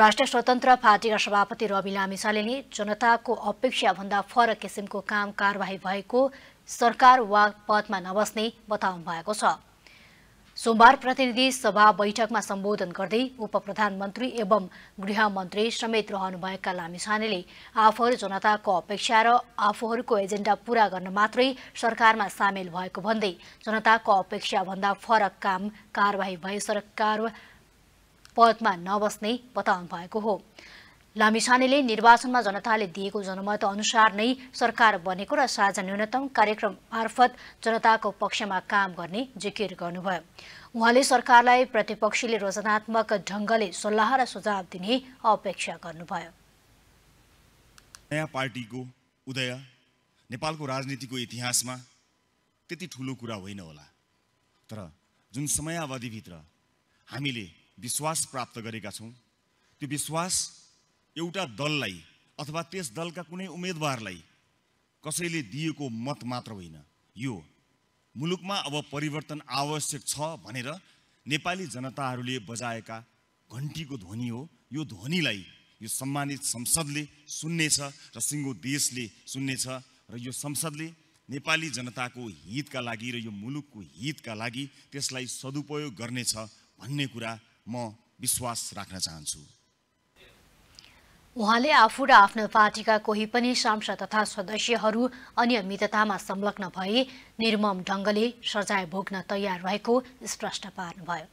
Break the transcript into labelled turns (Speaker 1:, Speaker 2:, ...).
Speaker 1: राष्ट्रिय स्वतन्त्र पार्टीका सभापति रवि लामिछाले नि जनताको अपेक्षाभन्दा फरक किसिमको काम कारवाही भएको सरकार वा पदमा नबस्ने बताउनु भएको छ सोमबार प्रतिनिधि सभा बैठकमा सम्बोधन गर्दै उप प्रधानमन्त्री एवं गृहमन्त्री समेत रहनुभएका लामिछानेले आफूहरू जनताको अपेक्षा र आफूहरूको एजेन्डा पूरा गर्न मात्रै सरकारमा सामेल भएको भन्दै जनताको अपेक्षाभन्दा फरक काम कारवाही भए सरकार पदमा नबस्ने बताउनु भएको हो लामिसानेले निर्वाचनमा जनताले दिएको जनमत अनुसार नै सरकार बनेको र साझा न्यूनतम कार्यक्रम मार्फत जनताको पक्षमा काम गर्ने जिकिर गर्नुभयो उहाँले सरकारलाई प्रतिपक्षीले रचनात्मक ढङ्गले सल्लाह र सुझाव दिने अपेक्षा गर्नुभयो
Speaker 2: नयाँ पार्टीको उदय नेपालको राजनीतिको इतिहासमा त्यति ठुलो कुरा होइन होला तर जुन समयावधिभित्र हामीले विश्वास प्राप्त गरेका छौँ त्यो विश्वास एउटा दललाई अथवा त्यस दलका कुनै उम्मेदवारलाई कसैले दिएको मत मात्र होइन यो मुलुकमा अब परिवर्तन आवश्यक छ भनेर नेपाली जनताहरूले बजाएका घन्टीको ध्वनि हो यो ध्वनिलाई यो सम्मानित संसदले सुन्नेछ र सिङ्गो देशले सुन्नेछ र यो संसदले नेपाली जनताको हितका लागि र यो मुलुकको हितका लागि त्यसलाई सदुपयोग गर्नेछ भन्ने कुरा म विश्वास राख्न चाहन्छु
Speaker 1: उहाँले आफू र आफ्नो पार्टीका कोही पनि सांसद तथा सदस्यहरू अनियमिततामा संलग्न भए निर्मम ढङ्गले सजाय भोग्न तयार रहेको स्पष्ट पार्नुभयो